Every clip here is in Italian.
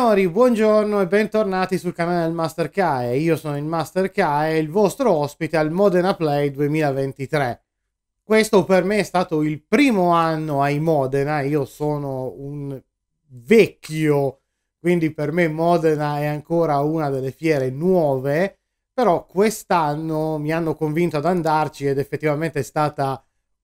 signori, buongiorno e bentornati sul canale del Master Kae. Io sono il Master e il vostro ospite al Modena Play 2023. Questo per me è stato il primo anno ai Modena, io sono un vecchio, quindi per me Modena è ancora una delle fiere nuove, però quest'anno mi hanno convinto ad andarci ed effettivamente è stata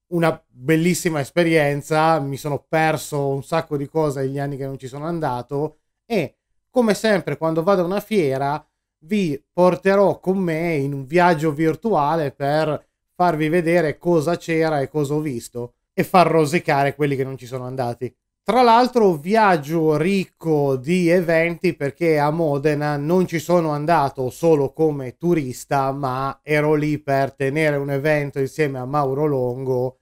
una bellissima esperienza, mi sono perso un sacco di cose negli anni che non ci sono andato e come sempre quando vado a una fiera vi porterò con me in un viaggio virtuale per farvi vedere cosa c'era e cosa ho visto e far rosicare quelli che non ci sono andati. Tra l'altro viaggio ricco di eventi perché a Modena non ci sono andato solo come turista ma ero lì per tenere un evento insieme a Mauro Longo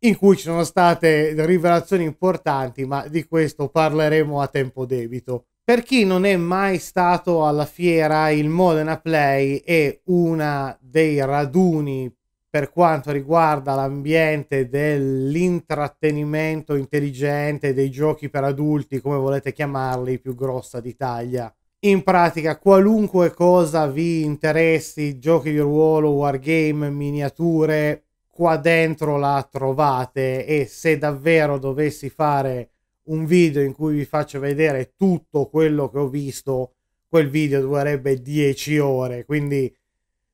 in cui ci sono state rivelazioni importanti, ma di questo parleremo a tempo debito. Per chi non è mai stato alla fiera, il Modena Play è una dei raduni per quanto riguarda l'ambiente dell'intrattenimento intelligente, dei giochi per adulti, come volete chiamarli, più grossa d'Italia. In pratica, qualunque cosa vi interessi, giochi di ruolo, wargame, miniature, qua dentro la trovate e se davvero dovessi fare un video in cui vi faccio vedere tutto quello che ho visto, quel video durerebbe 10 ore, quindi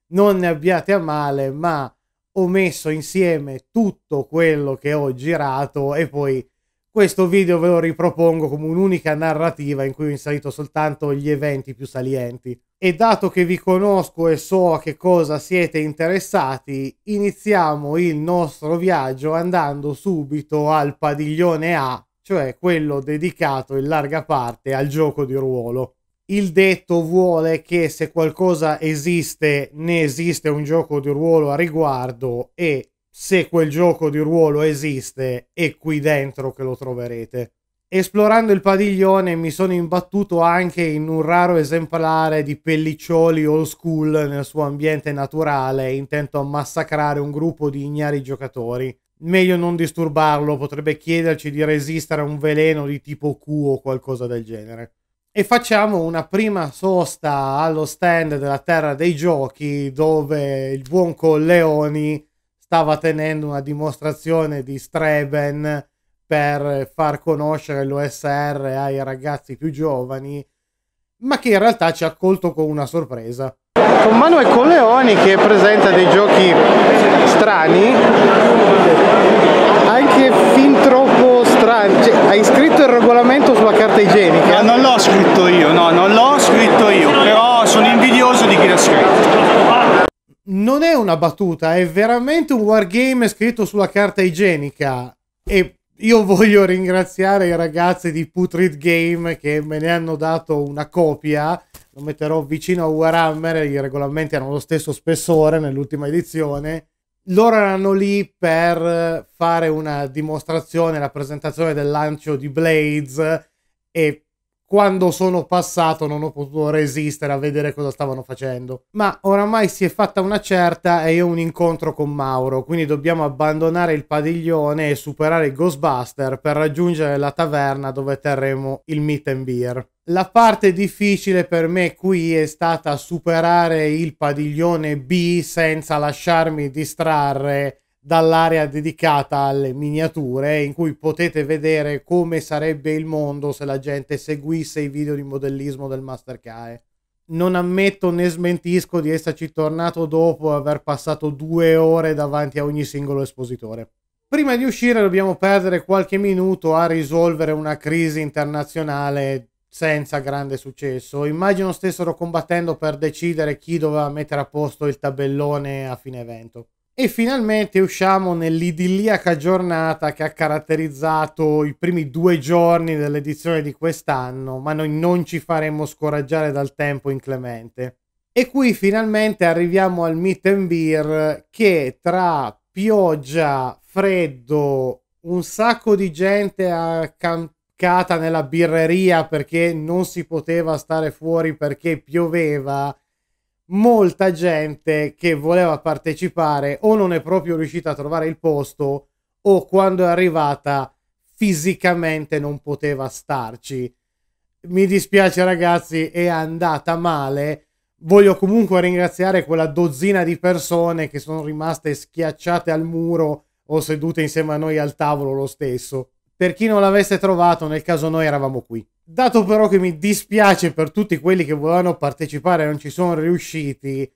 non ne abbiate a male, ma ho messo insieme tutto quello che ho girato e poi questo video ve lo ripropongo come un'unica narrativa in cui ho inserito soltanto gli eventi più salienti. E dato che vi conosco e so a che cosa siete interessati, iniziamo il nostro viaggio andando subito al padiglione A, cioè quello dedicato in larga parte al gioco di ruolo. Il detto vuole che se qualcosa esiste, ne esiste un gioco di ruolo a riguardo e se quel gioco di ruolo esiste, è qui dentro che lo troverete. Esplorando il padiglione mi sono imbattuto anche in un raro esemplare di pelliccioli old school nel suo ambiente naturale, intento a massacrare un gruppo di ignari giocatori. Meglio non disturbarlo, potrebbe chiederci di resistere a un veleno di tipo Q o qualcosa del genere. E facciamo una prima sosta allo stand della Terra dei Giochi, dove il buon Colleoni stava tenendo una dimostrazione di Streben per far conoscere l'OSR ai ragazzi più giovani, ma che in realtà ci ha accolto con una sorpresa. Con Manuel Colleoni che presenta dei giochi strani, anche fin troppo strani. Cioè, hai scritto il regolamento sulla carta igienica? No, non l'ho scritto io, no, non l'ho scritto io, però sono invidioso di chi l'ha scritto. Non è una battuta, è veramente un wargame scritto sulla carta igienica e io voglio ringraziare i ragazzi di Putrid Game che me ne hanno dato una copia. Lo metterò vicino a Warhammer. I regolamenti hanno lo stesso spessore nell'ultima edizione. Loro erano lì per fare una dimostrazione, la presentazione del lancio di Blades e quando sono passato non ho potuto resistere a vedere cosa stavano facendo. Ma oramai si è fatta una certa e io ho un incontro con Mauro, quindi dobbiamo abbandonare il padiglione e superare i Ghostbuster per raggiungere la taverna dove terremo il meet and beer. La parte difficile per me qui è stata superare il padiglione B senza lasciarmi distrarre dall'area dedicata alle miniature in cui potete vedere come sarebbe il mondo se la gente seguisse i video di modellismo del Master Kae. Non ammetto né smentisco di esserci tornato dopo aver passato due ore davanti a ogni singolo espositore. Prima di uscire dobbiamo perdere qualche minuto a risolvere una crisi internazionale senza grande successo. Immagino stessero combattendo per decidere chi doveva mettere a posto il tabellone a fine evento. E finalmente usciamo nell'idilliaca giornata che ha caratterizzato i primi due giorni dell'edizione di quest'anno, ma noi non ci faremmo scoraggiare dal tempo inclemente. E qui finalmente arriviamo al meet and beer che tra pioggia, freddo, un sacco di gente accampata nella birreria perché non si poteva stare fuori perché pioveva molta gente che voleva partecipare o non è proprio riuscita a trovare il posto o quando è arrivata fisicamente non poteva starci. Mi dispiace ragazzi, è andata male. Voglio comunque ringraziare quella dozzina di persone che sono rimaste schiacciate al muro o sedute insieme a noi al tavolo lo stesso per chi non l'avesse trovato nel caso noi eravamo qui. Dato però che mi dispiace per tutti quelli che volevano partecipare e non ci sono riusciti,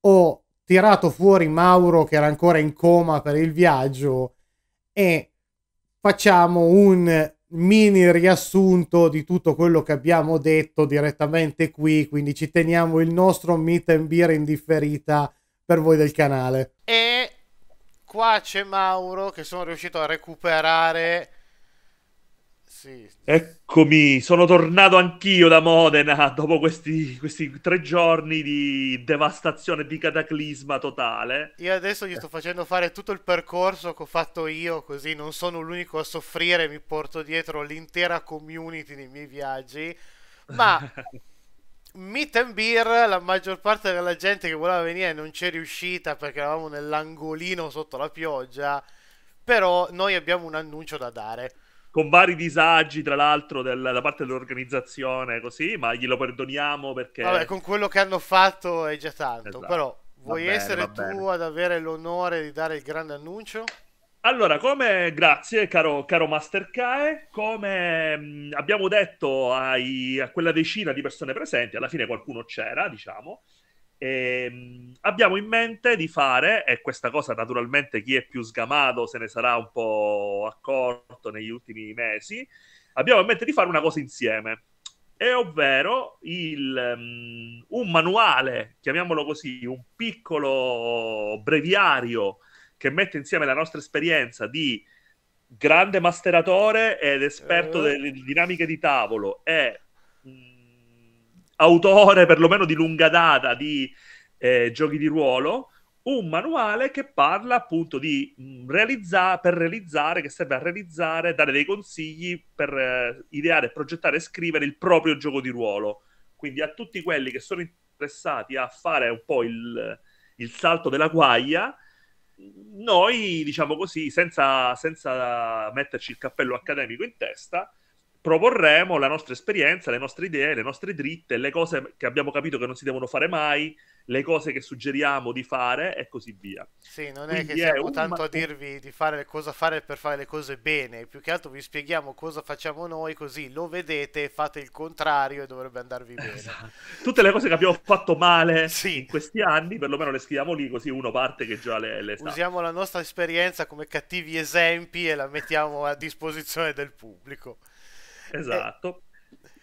ho tirato fuori Mauro che era ancora in coma per il viaggio e facciamo un mini riassunto di tutto quello che abbiamo detto direttamente qui, quindi ci teniamo il nostro meet and beer in differita per voi del canale. E qua c'è Mauro che sono riuscito a recuperare sì. Eccomi, sono tornato anch'io da Modena dopo questi, questi tre giorni di devastazione, di cataclisma totale. Io adesso gli sto facendo fare tutto il percorso che ho fatto io, così non sono l'unico a soffrire, mi porto dietro l'intera community nei miei viaggi. Ma meet and beer, la maggior parte della gente che voleva venire non c'è riuscita perché eravamo nell'angolino sotto la pioggia. Però noi abbiamo un annuncio da dare con vari disagi, tra l'altro, del, da parte dell'organizzazione, così, ma glielo perdoniamo perché... Vabbè, con quello che hanno fatto è già tanto, esatto. però vuoi bene, essere tu bene. ad avere l'onore di dare il grande annuncio? Allora, come grazie, caro, caro Master Kae, come mh, mm, abbiamo detto ai, a quella decina di persone presenti, alla fine qualcuno c'era, diciamo, e ehm, abbiamo in mente di fare, e questa cosa naturalmente chi è più sgamato se ne sarà un po' accorto negli ultimi mesi, abbiamo in mente di fare una cosa insieme, e ovvero il, um, un manuale, chiamiamolo così, un piccolo breviario che mette insieme la nostra esperienza di grande masteratore ed esperto eh. delle dinamiche di tavolo e... Um, autore perlomeno di lunga data di eh, giochi di ruolo, un manuale che parla appunto di mm, realizzare, per realizzare, che serve a realizzare, dare dei consigli per eh, ideare, progettare e scrivere il proprio gioco di ruolo. Quindi a tutti quelli che sono interessati a fare un po' il, il salto della guaglia, noi, diciamo così, senza, senza metterci il cappello accademico in testa, proporremo la nostra esperienza, le nostre idee, le nostre dritte, le cose che abbiamo capito che non si devono fare mai, le cose che suggeriamo di fare e così via. Sì, non Quindi è che siamo è tanto ma... a dirvi di fare cosa fare per fare le cose bene, più che altro vi spieghiamo cosa facciamo noi così lo vedete, fate il contrario e dovrebbe andarvi bene. Esatto. Tutte le cose che abbiamo fatto male sì. in questi anni, perlomeno le scriviamo lì così uno parte che già le, le sa. Usiamo la nostra esperienza come cattivi esempi e la mettiamo a disposizione del pubblico. Esatto.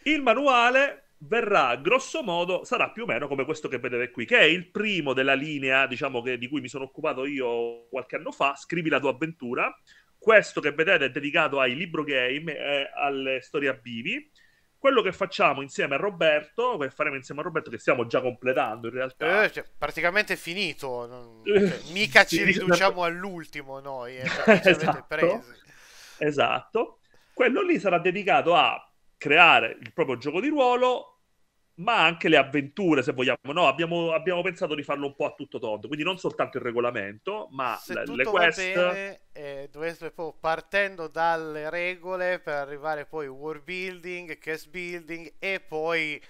Il manuale verrà grosso modo, sarà più o meno come questo che vedete qui, che è il primo della linea, diciamo, che, di cui mi sono occupato io qualche anno fa, Scrivi la tua avventura. Questo che vedete è dedicato ai libro game e alle storie a bivi. Quello che facciamo insieme a Roberto, che faremo insieme a Roberto, che stiamo già completando in realtà. Eh, cioè, praticamente finito. Non... Cioè, mica ci riduciamo esatto. all'ultimo noi, eh, esatto. esatto quello lì sarà dedicato a creare il proprio gioco di ruolo, ma anche le avventure, se vogliamo. No, abbiamo, abbiamo pensato di farlo un po' a tutto tondo, quindi non soltanto il regolamento, ma se le, le quest... Bene, eh, dovreste partendo dalle regole per arrivare poi world building, cast building e poi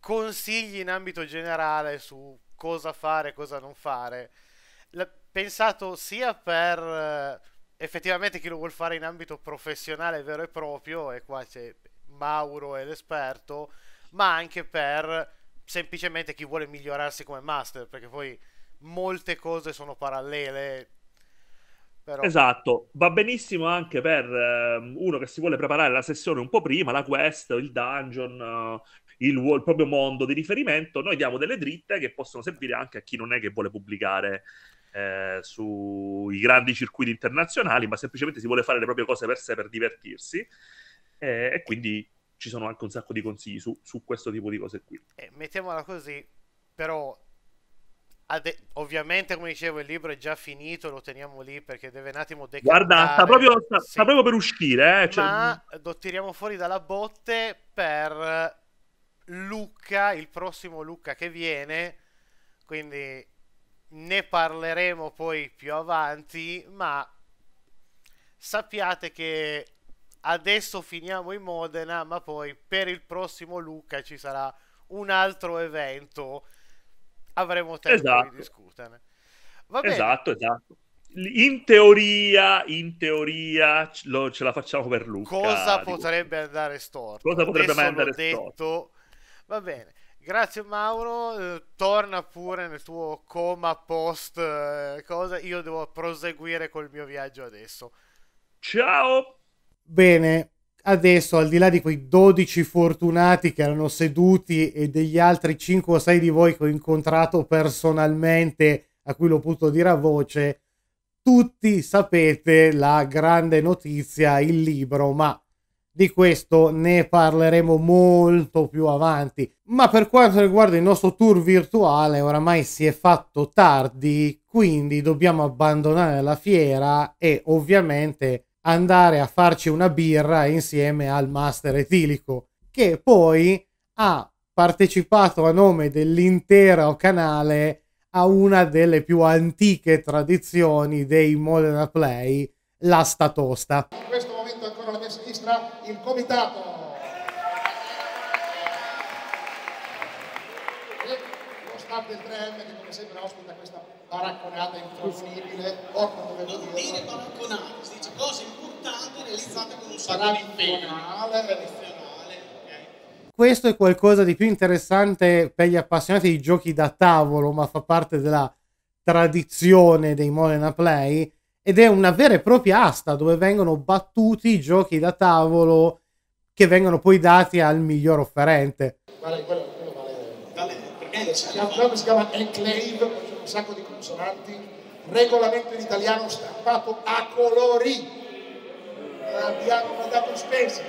consigli in ambito generale su cosa fare e cosa non fare. L- pensato sia per eh, effettivamente chi lo vuol fare in ambito professionale vero e proprio, e qua c'è Mauro è l'esperto, ma anche per semplicemente chi vuole migliorarsi come master, perché poi molte cose sono parallele. Però... Esatto, va benissimo anche per eh, uno che si vuole preparare la sessione un po' prima, la quest, il dungeon, uh, il, il, proprio mondo di riferimento. Noi diamo delle dritte che possono servire anche a chi non è che vuole pubblicare eh, sui grandi circuiti internazionali, ma semplicemente si vuole fare le proprie cose per sé, per divertirsi. Eh, e quindi ci sono anche un sacco di consigli su, su questo tipo di cose qui. Eh, mettiamola così, però Ade- ovviamente, come dicevo, il libro è già finito, lo teniamo lì perché deve un attimo decadere. Guarda, sta proprio, sta, sì. sta proprio per uscire, eh, cioè... ma mm. lo tiriamo fuori dalla botte per Luca, il prossimo Luca che viene. Quindi ne parleremo poi più avanti, ma sappiate che adesso finiamo in Modena, ma poi per il prossimo Luca ci sarà un altro evento, avremo tempo esatto. di discuterne. Va bene. Esatto, esatto. In teoria, in teoria lo, ce la facciamo per Luca. Cosa potrebbe andare storto? Cosa potrebbe mai andare detto, storto? Va bene. Grazie Mauro, eh, torna pure nel tuo coma post eh, cosa, io devo proseguire col mio viaggio adesso. Ciao! Bene, adesso al di là di quei 12 fortunati che erano seduti e degli altri 5 o 6 di voi che ho incontrato personalmente, a cui l'ho potuto dire a voce, tutti sapete la grande notizia, il libro, ma di questo ne parleremo molto più avanti. Ma per quanto riguarda il nostro tour virtuale, oramai si è fatto tardi, quindi dobbiamo abbandonare la fiera e ovviamente andare a farci una birra insieme al Master Etilico, che poi ha partecipato a nome dell'intero canale a una delle più antiche tradizioni dei Modena Play, la Statosta. In questo momento ancora la mia nostra, il comitato. E lo staff del 3M che come sempre ospita questa baracconata inconfondibile, ormai dovevo dire. Non dire baracconata, si dice cose importanti realizzate con un sacco di impegno. Questo è qualcosa di più interessante per gli appassionati di giochi da tavolo, ma fa parte della tradizione dei Modena Play ed è una vera e propria asta dove vengono battuti i giochi da tavolo che vengono poi dati al miglior offerente. Vale, quello, quello vale. vale perché la prova si chiama Enclave, un sacco di consonanti, regolamento in italiano stampato a colori. Eh, abbiamo mandato in spesa.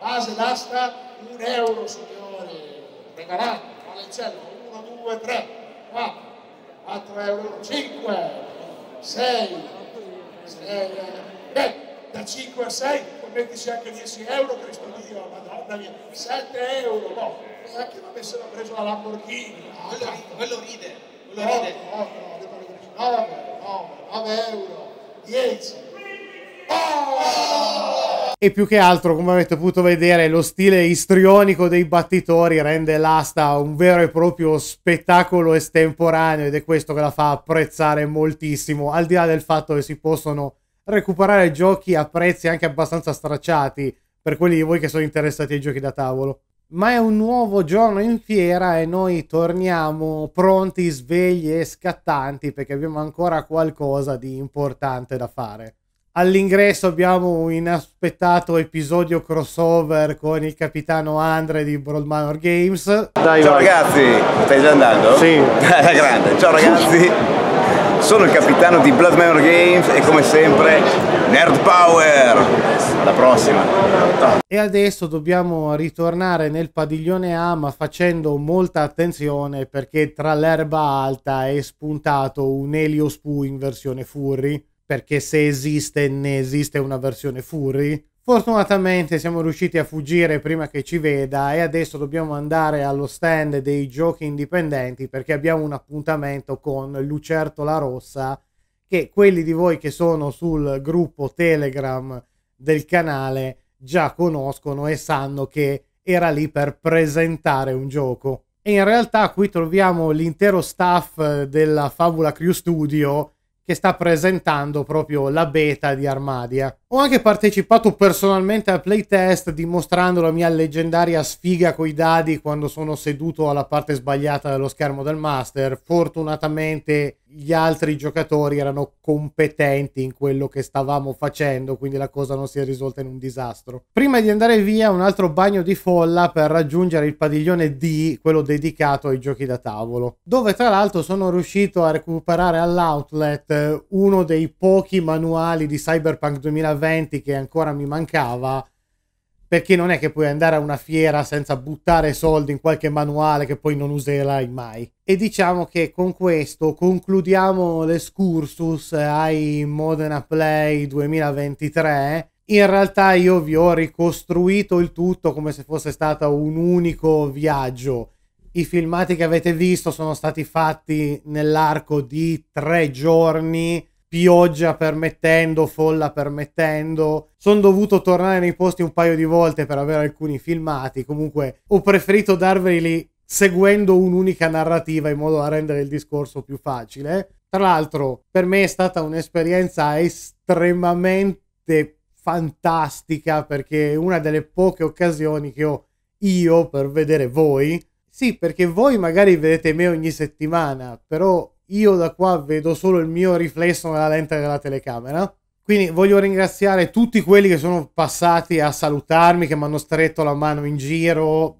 Base d'asta, un euro, signore. Regalato, valenziano, 1, 2, 3, 4, 4 euro, 5. 6, 6, beh, da 5 a 6 mettici anche 10 euro, Cristo Dio, madonna mia, 7 euro, no, neanche non avessero preso la Lamborghini. Quello, quello ride, quello ride. No, no, no, 9, 9, 9 euro, 10. Oh! e più che altro come avete potuto vedere lo stile istrionico dei battitori rende l'asta un vero e proprio spettacolo estemporaneo ed è questo che la fa apprezzare moltissimo al di là del fatto che si possono recuperare giochi a prezzi anche abbastanza stracciati per quelli di voi che sono interessati ai giochi da tavolo ma è un nuovo giorno in fiera e noi torniamo pronti, svegli e scattanti perché abbiamo ancora qualcosa di importante da fare. All'ingresso abbiamo un inaspettato episodio crossover con il capitano Andre di Broad Manor Games. Dai, Ciao vai. ragazzi, stai già andando? Sì. grande. Ciao ragazzi, sono il capitano di Blood Manor Games e come sempre Nerd Power. Alla prossima. Ciao. E adesso dobbiamo ritornare nel padiglione A ma facendo molta attenzione perché tra l'erba alta è spuntato un Elio Spu in versione Furry perché se esiste ne esiste una versione furry. Fortunatamente siamo riusciti a fuggire prima che ci veda e adesso dobbiamo andare allo stand dei giochi indipendenti perché abbiamo un appuntamento con Lucertola Rossa che quelli di voi che sono sul gruppo Telegram del canale già conoscono e sanno che era lì per presentare un gioco. E in realtà qui troviamo l'intero staff della Fabula Crew Studio che sta presentando proprio la beta di Armadia. Ho anche partecipato personalmente al playtest dimostrando la mia leggendaria sfiga coi dadi quando sono seduto alla parte sbagliata dello schermo del master. Fortunatamente gli altri giocatori erano competenti in quello che stavamo facendo, quindi la cosa non si è risolta in un disastro. Prima di andare via, un altro bagno di folla per raggiungere il padiglione D, quello dedicato ai giochi da tavolo, dove tra l'altro sono riuscito a recuperare all'outlet uno dei pochi manuali di Cyberpunk 2020 interventi che ancora mi mancava perché non è che puoi andare a una fiera senza buttare soldi in qualche manuale che poi non userai mai. E diciamo che con questo concludiamo l'escursus ai Modena Play 2023. In realtà io vi ho ricostruito il tutto come se fosse stato un unico viaggio. I filmati che avete visto sono stati fatti nell'arco di tre giorni pioggia permettendo, folla permettendo. Sono dovuto tornare nei posti un paio di volte per avere alcuni filmati. Comunque ho preferito darveli seguendo un'unica narrativa in modo da rendere il discorso più facile. Tra l'altro, per me è stata un'esperienza estremamente fantastica perché è una delle poche occasioni che ho io per vedere voi. Sì, perché voi magari vedete me ogni settimana, però io da qua vedo solo il mio riflesso nella lente della telecamera. Quindi voglio ringraziare tutti quelli che sono passati a salutarmi, che mi hanno stretto la mano in giro,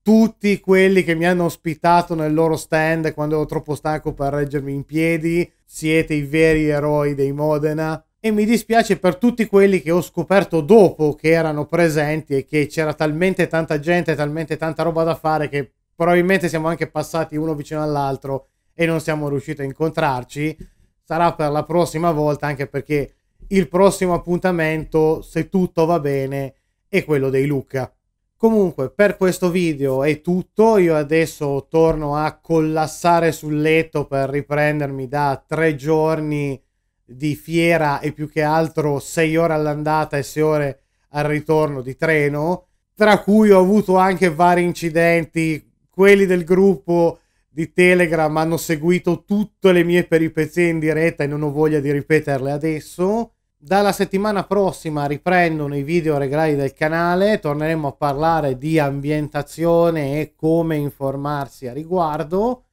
tutti quelli che mi hanno ospitato nel loro stand quando ero troppo stanco per reggermi in piedi. Siete i veri eroi dei Modena. E mi dispiace per tutti quelli che ho scoperto dopo che erano presenti e che c'era talmente tanta gente, talmente tanta roba da fare che probabilmente siamo anche passati uno vicino all'altro e non siamo riusciti a incontrarci. Sarà per la prossima volta, anche perché il prossimo appuntamento, se tutto va bene, è quello dei Luca. Comunque, per questo video è tutto. Io adesso torno a collassare sul letto per riprendermi da tre giorni di fiera e più che altro sei ore all'andata e sei ore al ritorno di treno, tra cui ho avuto anche vari incidenti, quelli del gruppo di Telegram hanno seguito tutte le mie peripezie in diretta e non ho voglia di ripeterle adesso. Dalla settimana prossima riprendono i video regali del canale, torneremo a parlare di ambientazione e come informarsi a riguardo.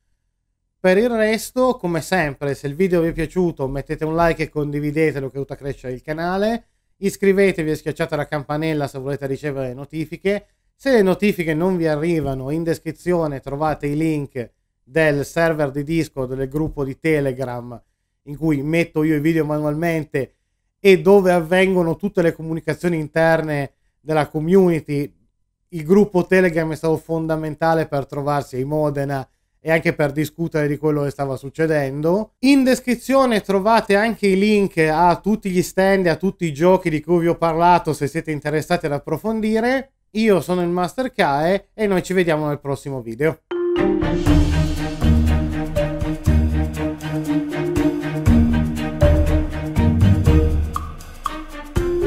Per il resto, come sempre, se il video vi è piaciuto mettete un like e condividetelo che aiuta a crescere il canale, iscrivetevi e schiacciate la campanella se volete ricevere le notifiche. Se le notifiche non vi arrivano, in descrizione trovate i link del server di Discord, del gruppo di Telegram in cui metto io i video manualmente e dove avvengono tutte le comunicazioni interne della community. Il gruppo Telegram è stato fondamentale per trovarsi ai Modena e anche per discutere di quello che stava succedendo. In descrizione trovate anche i link a tutti gli stand, a tutti i giochi di cui vi ho parlato se siete interessati ad approfondire. Io sono il Master Kae e noi ci vediamo nel prossimo video.